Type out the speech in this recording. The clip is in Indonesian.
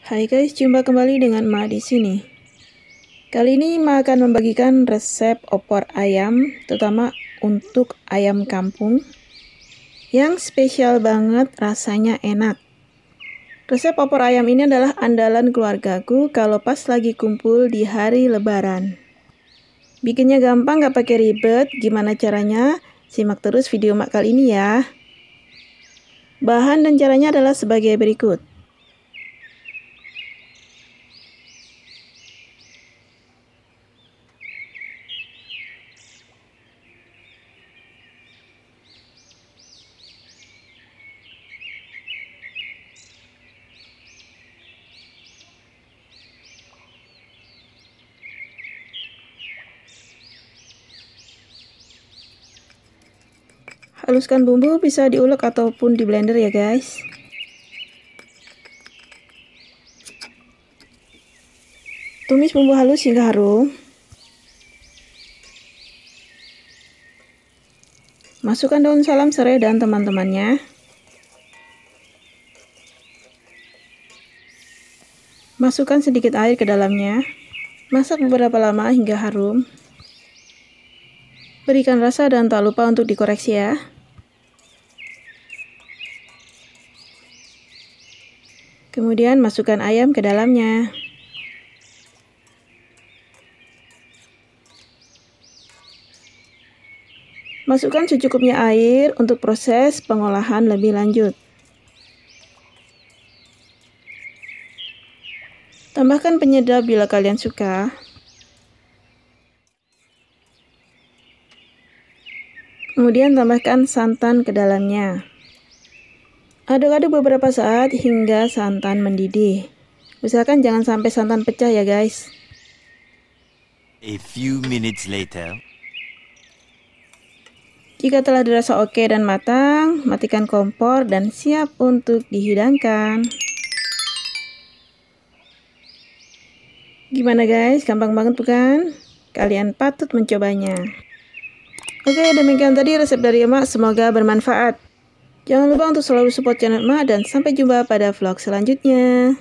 Hai guys, jumpa kembali dengan Ma di sini. Kali ini Ma akan membagikan resep opor ayam, terutama untuk ayam kampung yang spesial banget, rasanya enak. Resep opor ayam ini adalah andalan keluargaku kalau pas lagi kumpul di hari lebaran. Bikinnya gampang, gak pakai ribet. Gimana caranya? Simak terus video Mak kali ini ya. Bahan dan caranya adalah sebagai berikut. haluskan bumbu bisa diulek ataupun di blender ya guys tumis bumbu halus hingga harum masukkan daun salam serai dan teman-temannya masukkan sedikit air ke dalamnya masak beberapa lama hingga harum Berikan rasa dan tak lupa untuk dikoreksi ya. Kemudian masukkan ayam ke dalamnya. Masukkan secukupnya air untuk proses pengolahan lebih lanjut. Tambahkan penyedap bila kalian suka. Kemudian tambahkan santan ke dalamnya. Aduk-aduk beberapa saat hingga santan mendidih. Usahakan jangan sampai santan pecah ya guys. A few minutes later. Jika telah dirasa oke dan matang, matikan kompor dan siap untuk dihidangkan. Gimana guys, gampang banget bukan? Kalian patut mencobanya. Oke, demikian tadi resep dari emak, semoga bermanfaat. Jangan lupa untuk selalu support channel Ma dan sampai jumpa pada vlog selanjutnya.